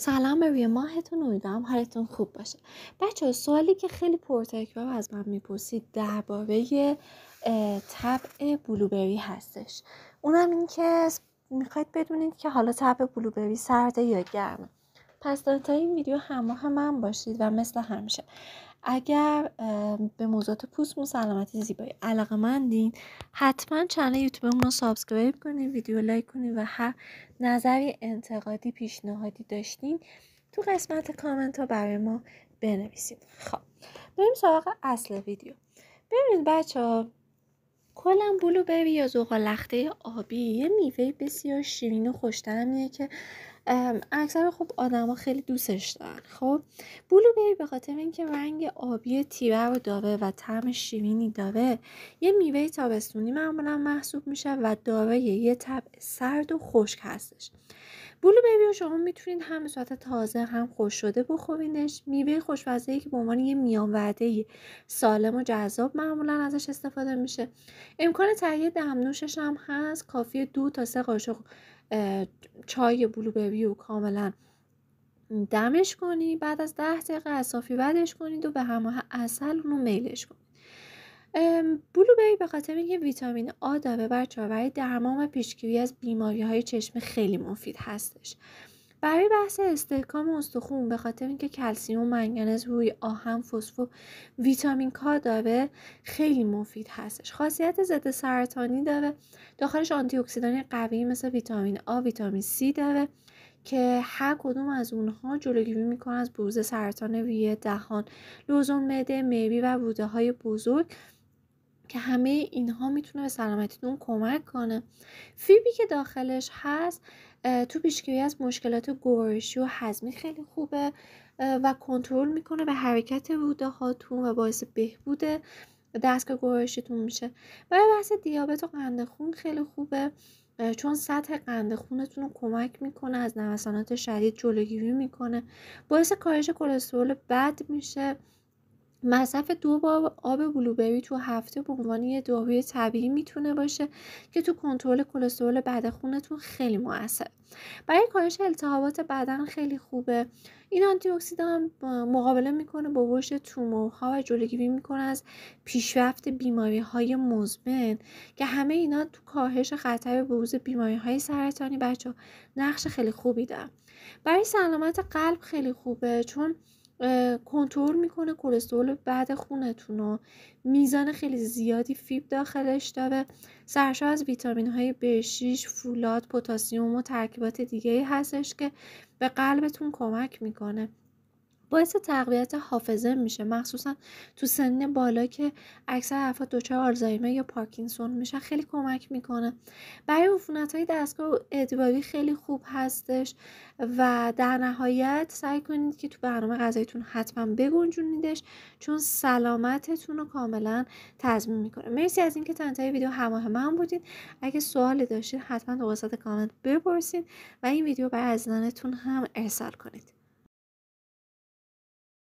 سلام به روی ماهتون امیدوارم حالتون خوب باشه بچه سوالی که خیلی پرتکرار از من میپرسید درباره طبع بلوبری هستش اونم این که میخواید بدونید که حالا طبع بلوبری سرده یا گرمه پس تا این ویدیو همراه من باشید و مثل همیشه اگر به موضوعات پوست و سلامتی زیبایی علاقه مندین حتما چنل یوتیوبمون رو سابسکرایب کنید ویدیو لایک کنید و هر نظری انتقادی پیشنهادی داشتین تو قسمت کامنت ها برای ما بنویسید خب بریم سراغ اصل ویدیو ببینید بچه ها بلو بلوبری یا زغالخته آبی یه میوه بسیار شیرین و خوشترمیه که اکثر خب آدما خیلی دوستش دارن خب بلوبری به خاطر اینکه رنگ آبی تیبه و داره و طعم شیرینی داره یه میوه تابستونی معمولا محسوب میشه و داره یه طبع سرد و خشک هستش بیبی رو شما میتونید هم به صورت تازه هم خوش شده بخورینش میوه خوشمزه که به عنوان یه میان سالم و جذاب معمولا ازش استفاده میشه امکان تهیه دمنوشش هم هست کافی دو تا سه قاشق چای بلوبری رو کاملا دمش کنی بعد از ده دقیقه اصافی بدش کنید و به همه اصل رو میلش کنید بلوبری به خاطر اینکه ویتامین آ داره بچه‌ها برای درمان و پیشگیری از بیماری های چشم خیلی مفید هستش برای بحث استحکام استخون به خاطر اینکه کلسیوم منگنز روی آهن فسفر ویتامین کا داره خیلی مفید هستش خاصیت ضد سرطانی داره داخلش آنتی اکسیدانی قوی مثل ویتامین آ ویتامین سی داره که هر کدوم از اونها جلوگیری میکنه از بروز سرطان ریه دهان لوزون مده، میبی و بوده های بزرگ که همه اینها میتونه به سلامتیتون کمک کنه فیبی که داخلش هست تو پیشگیری از مشکلات گوارشی و هضمی خیلی خوبه و کنترل میکنه به حرکت روده هاتون و باعث بهبود دستگاه گوارشیتون میشه برای بحث دیابت و قند خون خیلی خوبه چون سطح قند خونتون رو کمک میکنه از نوسانات شدید جلوگیری میکنه باعث کاهش کلسترول بد میشه مصرف دو با آب بلوبری تو هفته به عنوان یه داروی طبیعی میتونه باشه که تو کنترل کلسترول بعد خونتون خیلی موثر برای کاهش التهابات بدن خیلی خوبه این آنتی اکسیدان مقابله میکنه با رشد تومورها و جلوگیری میکنه از پیشرفت بیماری های مزمن که همه اینا تو کاهش خطر بروز بیماری های سرطانی بچه نقش خیلی خوبی دارن برای سلامت قلب خیلی خوبه چون کنترل میکنه کلسترول بعد خونتون رو میزان خیلی زیادی فیب داخلش داره سرشار از ویتامین های B6 فولاد پتاسیم و ترکیبات دیگه هستش که به قلبتون کمک میکنه باعث تقویت حافظه میشه مخصوصا تو سن بالا که اکثر افراد دچار آلزایمر یا پارکینسون میشه خیلی کمک میکنه برای عفونت های دستگاه ادواری خیلی خوب هستش و در نهایت سعی کنید که تو برنامه غذاییتون حتما بگنجونیدش چون سلامتتون رو کاملا تضمین میکنه مرسی از اینکه تا ویدیو همراه من بودین اگه سوالی داشتید حتما تو قسمت کامنت بپرسید و این ویدیو برای عزیزانتون هم ارسال کنید